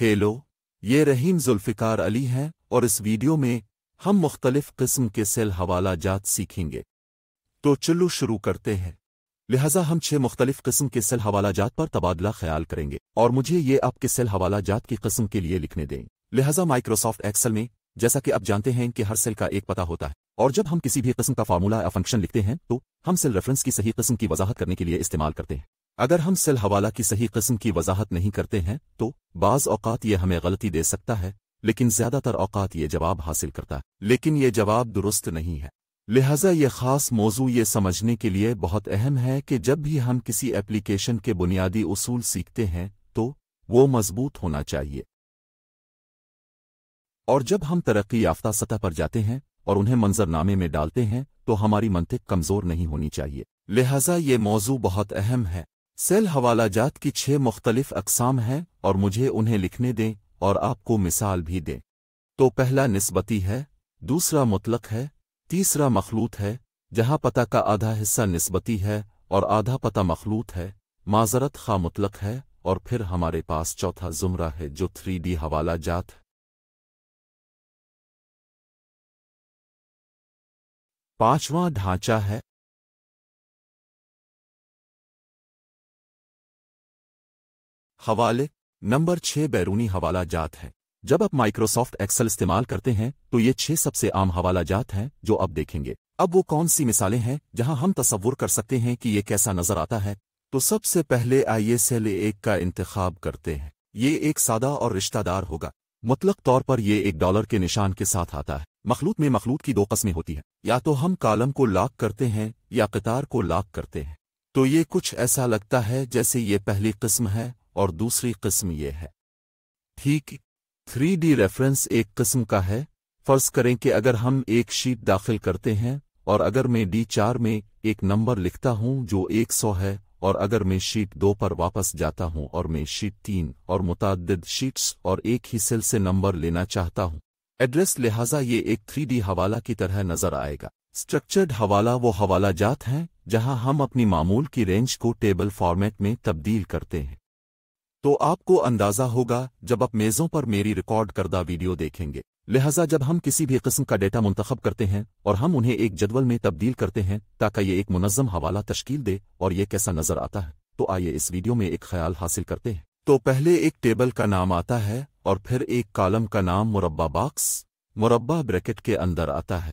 hello ये रहीम जुल्फ़िकार अली हैं और इस वीडियो में हम मुख्तलिफ़ किस्म के सेल हवाला जात सीखेंगे तो चलो शुरू करते हैं लिहाजा हम छह मुख्तलिफ़ किस्म के सेल हवाला जात पर तबादला ख्याल करेंगे और मुझे ये आपके सेल हवाला जात की किस्म के लिए लिखने दें लिहाजा माइक्रोसॉफ्ट एक्सल में जैसा कि आप जानते हैं कि हर सेल का एक पता होता है और जब हम किसी भी किस्म का फार्मूला या फंक्शन लिखते हैं तो हम सेल रेफरेंस की सही किस्म की वजाहत करने के लिए इस्तेमाल करते हैं अगर हम सिल हवाला की सही किस्म की वजाहत नहीं करते हैं तो बाज़ औकात ये हमें गलती दे सकता है लेकिन ज़्यादातर औकात ये जवाब हासिल करता है लेकिन ये जवाब दुरुस्त नहीं है लिहाजा ये ख़ास मौजू ये समझने के लिए बहुत अहम है कि जब भी हम किसी एप्लीकेशन के बुनियादी उसूल सीखते हैं तो वो मजबूत होना चाहिए और जब हम तरक्की याफ्ता सतह पर जाते हैं और उन्हें मंजरनामे में डालते हैं तो हमारी मनतिक कमज़ोर नहीं होनी चाहिए लिहाजा ये मौजू बहुत अहम है सेल हवाला जात की छह मुख्तलिफ अकसाम हैं और मुझे उन्हें लिखने दें और आपको मिसाल भी दें तो पहला नस्बती है दूसरा मुतलक है तीसरा मखलूत है जहां पता का आधा हिस्सा नस्बती है और आधा पता मखलूत है माजरत खा मुतलक है और फिर हमारे पास चौथा जुमरा है जो थ्री डी हवाला जात पांचवा ढांचा है हवाले नंबर छः बैरूनी हवाला जात है जब आप माइक्रोसॉफ्ट एक्सेल इस्तेमाल करते हैं तो ये छह सबसे आम हवाला जात हैं जो अब देखेंगे अब वो कौन सी मिसालें हैं जहां हम तस्वुर कर सकते हैं कि ये कैसा नजर आता है तो सबसे पहले आइए सेल एक का इंतखब करते हैं ये एक सादा और रिश्तादार होगा मतलब तौर पर यह एक डॉलर के निशान के साथ आता है मखलूत में मखलूत की दो कस्में होती हैं या तो हम कालम को लाक करते हैं या कतार को लाक करते हैं तो ये कुछ ऐसा लगता है जैसे ये पहली किस्म है और दूसरी किस्म ये है ठीक थ्री डी रेफरेंस एक किस्म का है फर्ज करें कि अगर हम एक शीट दाखिल करते हैं और अगर मैं डी चार में एक नंबर लिखता हूं जो एक सौ है और अगर मैं शीट दो पर वापस जाता हूं और मैं शीट तीन और मुतद शीट्स और एक ही सेल से नंबर लेना चाहता हूं एड्रेस लिहाजा ये एक थ्री डी हवाला की तरह नजर आएगा स्ट्रक्चर्ड हवाला वो हवाला जात हैं जहां हम अपनी मामूल की रेंज को टेबल फॉर्मेट में तब्दील करते हैं तो आपको अंदाज़ा होगा जब आप मेज़ों पर मेरी रिकॉर्ड करदा वीडियो देखेंगे लिहाजा जब हम किसी भी किस्म का डेटा मुंतखब करते हैं और हम उन्हें एक जदवल में तब्दील करते हैं ताकि ये एक मुनज़म हवाला तश्कील दे और ये कैसा नज़र आता है तो आइए इस वीडियो में एक ख्याल हासिल करते हैं तो पहले एक टेबल का नाम आता है और फिर एक कालम का नाम मुरबा बाक्स मुरबा ब्रैकेट के अंदर आता है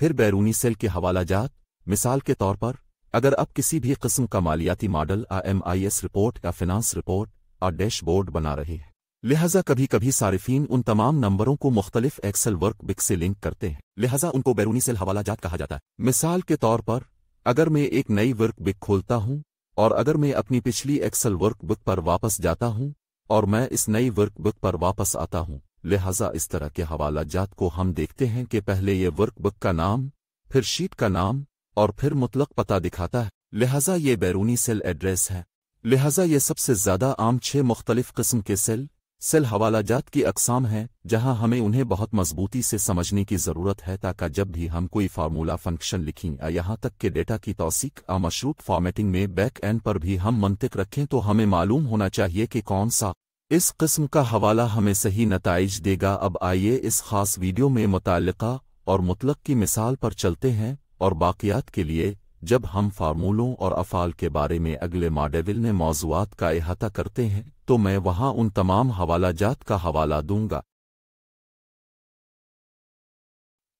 फिर बैरूनी सेल के हवाला जात मिसाल के तौर पर अगर आप किसी भी किस्म का मालियाती मॉडल एस रिपोर्ट या फिनांस रिपोर्ट और डैशबोर्ड बना रहे हैं लिहाजा कभी कभी सार्फिन उन तमाम नंबरों को मुख्तलिफ वर्क वर्कबिक से लिंक करते हैं लिहाजा उनको बैरूनी सेल हवाला जात कहा जाता है मिसाल के तौर पर अगर मैं एक नई वर्क बिक खोलता हूं और अगर मैं अपनी पिछली एक्सेल बुक पर वापस जाता हूं और मैं इस नई वर्क बुक पर वापस आता हूं लिहाजा इस तरह के हवाला जात को हम देखते हैं कि पहले ये वर्क बुक का नाम फिर शीट का नाम और फिर मुतलक पता दिखाता है लिहाजा ये बैरूनी सेल एड्रेस है लिहाजा ये सबसे ज़्यादा आम छह मुख्तलिफ़ किस्म के सेल सेल हवालाजात की अकसाम हैं जहां हमें उन्हें बहुत मजबूती से समझने की ज़रूरत है ताकि जब भी हम कोई फार्मूला फंक्शन लिखें या यहाँ तक के डेटा की तोसीक या मशरूत फॉर्मेटिंग में बैक एंड पर भी हम मंतिक रखें तो हमें मालूम होना चाहिए कि कौन सा इस किस्म का हवाला हमें सही नतज देगा अब आइए इस खास वीडियो में मुतल और मुतलक की मिसाल पर चलते हैं और बाक़ियात के लिए जब हम फार्मूलों और अफ़ाल के बारे में अगले मॉडेविल ने मौजूद का अहाता करते हैं तो मैं वहां उन तमाम हवालाजात का हवाला दूंगा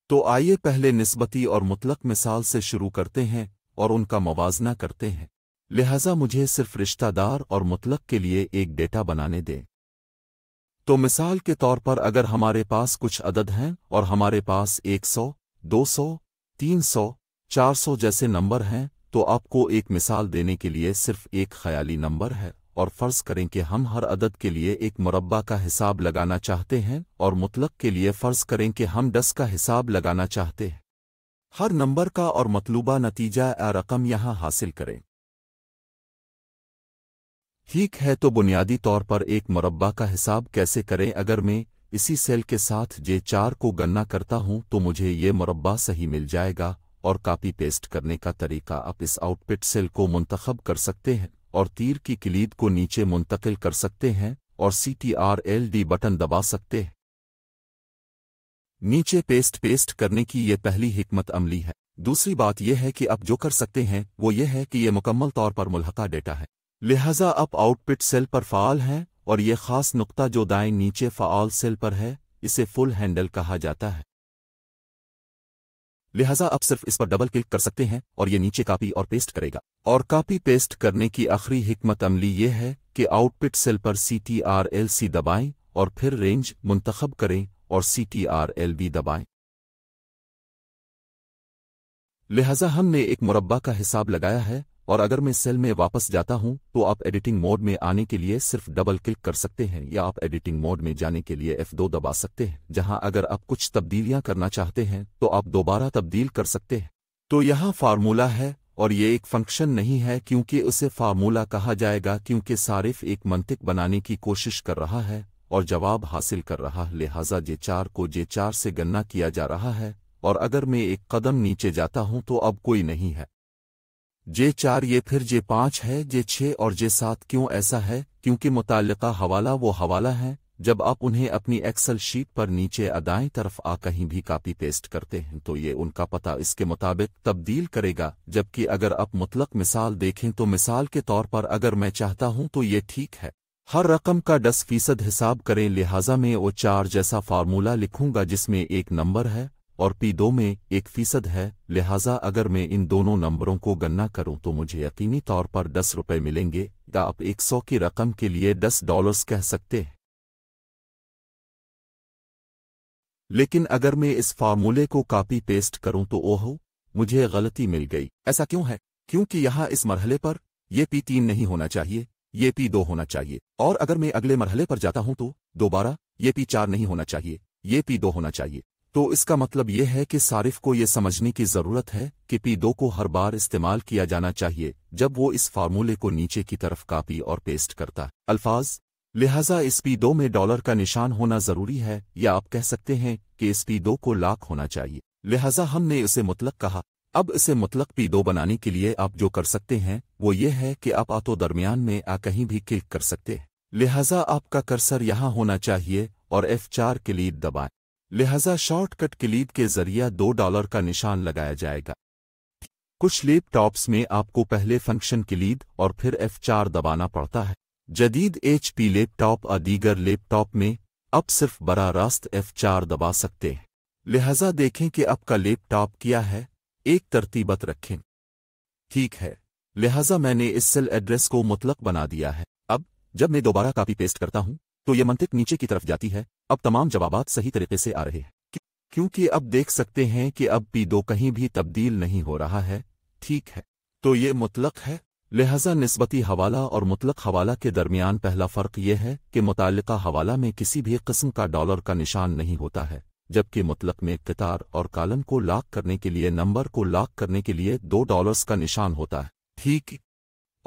तो आइए पहले नस्बती और मुतलक मिसाल से शुरू करते हैं और उनका मवाजना करते हैं लिहाजा मुझे सिर्फ रिश्तादार और मुतलक के लिए एक डेटा बनाने दें तो मिसाल के तौर पर अगर हमारे पास कुछ अदद हैं और हमारे पास एक सौ दो सौ तीन सौ चार सौ जैसे नंबर हैं तो आपको एक मिसाल देने के लिए सिर्फ एक ख्याली नंबर है और फ़र्ज करें कि हम हर अदद के लिए एक मुरबा का हिसाब लगाना चाहते हैं और मुतलक के लिए फ़र्ज करें कि हम डस का हिसाब लगाना चाहते हैं हर नंबर का और मतलूबा नतीजा या रकम यहां हासिल करें ठीक है तो बुनियादी तौर पर एक मुरबा का हिसाब कैसे करें अगर मैं इसी सेल के साथ जे चार को गन्ना करता हूं तो मुझे ये मुरबा सही मिल जाएगा और कापी पेस्ट करने का तरीका आप इस आउटपिट सेल को मुंतखब कर सकते हैं और तीर की किलीद को नीचे मुंतकिल कर सकते हैं और C T R L D button दबा सकते हैं नीचे पेस्ट पेस्ट करने की ये पहली हिकमत अमली है दूसरी बात यह है कि आप जो कर सकते हैं वो ये है कि ये मुकम्मल तौर पर मुलहका डेटा है लिहाजा आप आउटपिट सेल पर फाल हैं और ये खास नुक्ता जो दाएं नीचे फ़ाल सेल पर है इसे फुल हैंडल कहा जाता है लिहाजा आप सिर्फ इस पर डबल क्लिक कर सकते हैं और ये नीचे कापी और पेस्ट करेगा और कापी पेस्ट करने की आखिरी हिकमत अमली ये है कि आउटपिट सेल पर C T R L C दबाएं और फिर रेंज मुंतखब करें और C T R L B दबाएं लिहाजा हमने एक मुरबा का हिसाब लगाया है और अगर मैं सेल में वापस जाता हूं तो आप एडिटिंग मोड में आने के लिए सिर्फ डबल क्लिक कर सकते हैं या आप एडिटिंग मोड में जाने के लिए F2 दबा सकते हैं जहां अगर आप कुछ तब्दीलियां करना चाहते हैं तो आप दोबारा तब्दील कर सकते हैं तो यहां फार्मूला है और ये एक फंक्शन नहीं है क्योंकि उसे फार्मूला कहा जाएगा क्योंकि सारिफ एक मंतिक बनाने की कोशिश कर रहा है और जवाब हासिल कर रहा है लिहाजा जे चार को जे चार से गन्ना किया जा रहा है और अगर मैं एक कदम नीचे जाता हूं तो अब कोई नहीं है जे चार ये फिर जे पांच है जे छह और जे सात क्यों ऐसा है क्योंकि मुतल हवाला वो हवाला है जब आप उन्हें अपनी एक्सल शीट पर नीचे अदाएं तरफ आ कहीं भी कापी पेस्ट करते हैं तो ये उनका पता इसके मुताबिक तब्दील करेगा जबकि अगर आप मुतलक मिसाल देखें तो मिसाल के तौर पर अगर मैं चाहता हूं तो ये ठीक है हर रकम का दस फीसद हिसाब करें लिहाजा मैं वो चार जैसा फार्मूला लिखूंगा जिसमें एक नंबर है और पी दो में एक फीसद है लिहाजा अगर मैं इन दोनों नंबरों को गन्ना करूं तो मुझे यकीनी तौर पर दस रुपये मिलेंगे या आप एक सौ की रकम के लिए दस डॉलर्स कह सकते हैं लेकिन अगर मैं इस फार्मूले को कॉपी पेस्ट करूं तो ओहो मुझे गलती मिल गई ऐसा क्यों है क्योंकि यहां इस मरहले पर ये पी तीन नहीं होना चाहिए ये पी दो होना चाहिए और अगर मैं अगले मरहले पर जाता हूं तो दोबारा ये पी चार नहीं होना चाहिए ये पी दो होना चाहिए तो इसका मतलब यह है कि सारिफ को यह समझने की ज़रूरत है कि पी दो को हर बार इस्तेमाल किया जाना चाहिए जब वो इस फार्मूले को नीचे की तरफ कापी और पेस्ट करता अल्फाज लिहाजा इस पी दो में डॉलर का निशान होना ज़रूरी है या आप कह सकते हैं कि इस पी दो को लाख होना चाहिए लिहाजा हमने इसे मुतलक कहा अब इसे मुतलक पी दो बनाने के लिए आप जो कर सकते हैं वो ये है कि आप आतो दरमियान में आ कहीं भी क्लिक कर सकते हैं लिहाजा आपका कर्सर यहाँ होना चाहिए और एफ चार के लिए दबाएं लिहाजा शॉर्टकट क्लीट के जरिया दो डॉलर का निशान लगाया जाएगा कुछ लैपटॉप्स में आपको पहले फंक्शन क्लीद और फिर चार दबाना पड़ता है जदीद एच पी लैपटॉप और दीगर लैपटॉप में अब सिर्फ बरा रास्त चार दबा सकते हैं लिहाजा देखें कि आपका लैपटॉप क्या है एक तरतीबत रखें ठीक है लिहाजा मैंने इस सेल एड्रेस को मुतलक बना दिया है अब जब मैं दोबारा कापी पेस्ट करता हूं तो ये मंतिक नीचे की तरफ जाती है अब तमाम जवाब सही तरीके से आ रहे हैं क्योंकि अब देख सकते हैं कि अब पी दो कहीं भी तब्दील नहीं हो रहा है ठीक है तो ये मुतलक है लिहाजा नस्बती हवाला और मुतलक हवाला के दरमियान पहला फ़र्क यह है कि मुतल हवाला में किसी भी किस्म का डॉलर का निशान नहीं होता है जबकि मुतलक में कतार और कालम को लाक करने के लिए नंबर को लाक करने के लिए दो डॉलर्स का निशान होता है ठीक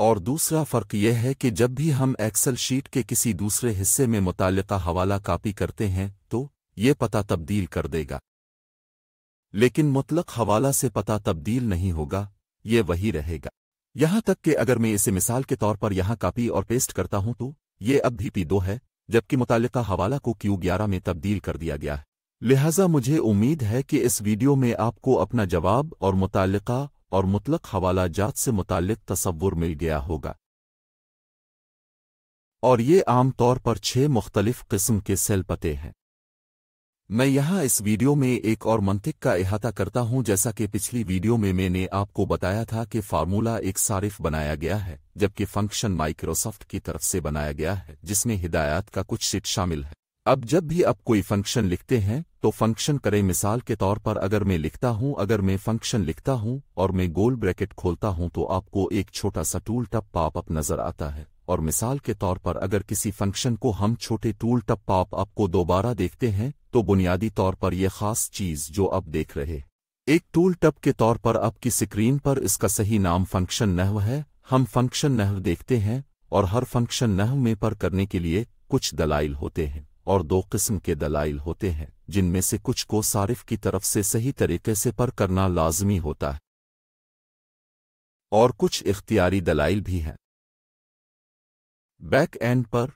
और दूसरा फ़र्क यह है कि जब भी हम एक्सल शीट के किसी दूसरे हिस्से में मुतल हवाला कापी करते हैं तो ये पता तब्दील कर देगा लेकिन मुतलक हवाला से पता तब्दील नहीं होगा ये वही रहेगा यहां तक कि अगर मैं इसे मिसाल के तौर पर यहां कापी और पेस्ट करता हूं तो ये अब भी पी दो है जबकि मुतल हवाला को क्यू ग्यारह में तब्दील कर दिया गया है लिहाजा मुझे उम्मीद है कि इस वीडियो में आपको अपना जवाब और मुतल और मुतलक हवाला जात से मुतक तस्वुर मिल गया होगा और ये आम तौर पर छह मुख्तलिफ किस्म के सेल पते हैं मैं यहां इस वीडियो में एक और मंतिक का इहाता करता हूं जैसा कि पिछली वीडियो में मैंने आपको बताया था कि फार्मूला एक सारिफ बनाया गया है जबकि फंक्शन माइक्रोसॉफ्ट की तरफ से बनाया गया है जिसमें हिदायत का कुछ सिट शामिल है अब जब भी आप कोई फंक्शन लिखते हैं तो फंक्शन करें मिसाल के तौर पर अगर मैं लिखता हूं अगर मैं फंक्शन लिखता हूं और मैं गोल ब्रैकेट खोलता हूं तो आपको एक छोटा सा टूल टप पाप अप नजर आता है और मिसाल के तौर पर अगर किसी फंक्शन को हम छोटे टूल टप पाप अप को दोबारा देखते हैं तो बुनियादी तौर पर यह खास चीज जो आप देख रहे एक टूल टप के तौर पर आपकी स्क्रीन पर इसका सही नाम फंक्शन नहव है हम फंक्शन नहव देखते हैं और हर फंक्शन नहव में पर करने के लिए कुछ दलाइल होते हैं और दो किस्म के दलाइल होते हैं जिनमें से कुछ को सारिफ की तरफ से सही तरीके से पर करना लाजमी होता है और कुछ इख्तियारी दलाइल भी हैं बैक एंड पर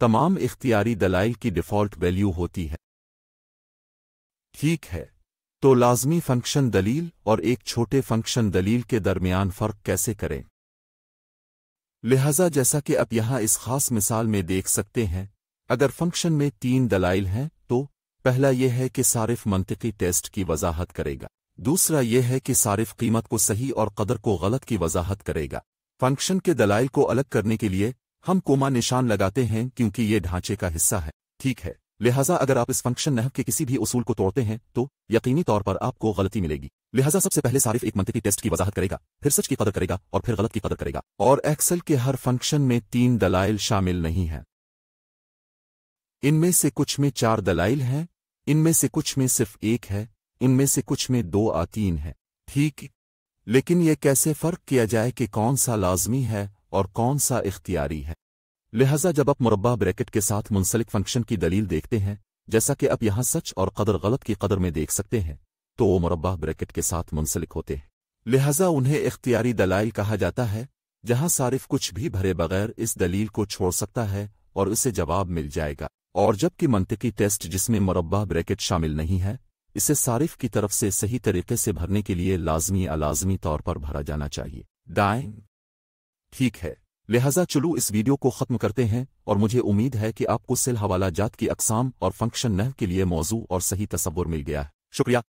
तमाम इख्तियारी दलाइल की डिफ़ॉल्ट वैल्यू होती है ठीक है तो लाजमी फंक्शन दलील और एक छोटे फंक्शन दलील के दरमियान फ़र्क कैसे करें लिहाजा जैसा कि आप यहां इस खास मिसाल में देख सकते हैं अगर फंक्शन में तीन दलाइल हैं तो पहला यह है कि सारिफ मंतकी टेस्ट की वजाहत करेगा दूसरा यह है कि सारिफ कीमत को सही और कदर को गलत की वजाहत करेगा फंक्शन के दलाइल को अलग करने के लिए हम कोमा निशान लगाते हैं क्योंकि ये ढांचे का हिस्सा है ठीक है लिहाजा अगर आप इस फंक्शन नहव के किसी भी उसूल को तोड़ते हैं तो यकीनी तौर पर आपको गलती मिलेगी लिहाजा सबसे पहले सारिफ एक मंतकी टेस्ट की वजाहत करेगा फिर सच की कदर करेगा और फिर गलत की कदर करेगा और एक्सेल के हर फंक्शन में तीन दलाइल शामिल नहीं है इनमें से कुछ में चार दलाइल हैं इनमें से कुछ में सिर्फ एक है इनमें से कुछ में दो आ तीन है ठीक लेकिन यह कैसे फ़र्क किया जाए कि कौन सा लाजमी है और कौन सा इख्तियारी है लिहाजा जब आप मुरबा ब्रैकेट के साथ मुंसलिक फ़ंक्शन की दलील देखते हैं जैसा कि आप यहां सच और कदर गलत की कदर में देख सकते हैं तो वो मुरबा ब्रैकेट के साथ मुंसलिक होते हैं लिहाजा उन्हें इख्तियारी दलाइल कहा जाता है जहां सारिफ कुछ भी भरे बगैर इस दलील को छोड़ सकता है और उसे जवाब मिल जाएगा और जबकि मंतकी टेस्ट जिसमें मुरबा ब्रैकेट शामिल नहीं है इसे सारिफ की तरफ से सही तरीके से भरने के लिए लाजमी अलाजमी तौर पर भरा जाना चाहिए दाएं ठीक है लिहाजा चलो इस वीडियो को ख़त्म करते हैं और मुझे उम्मीद है कि आपको सिल हवाला जात की अकसाम और फंक्शन नह के लिए मौजू और सही तस्वुर मिल गया है शुक्रिया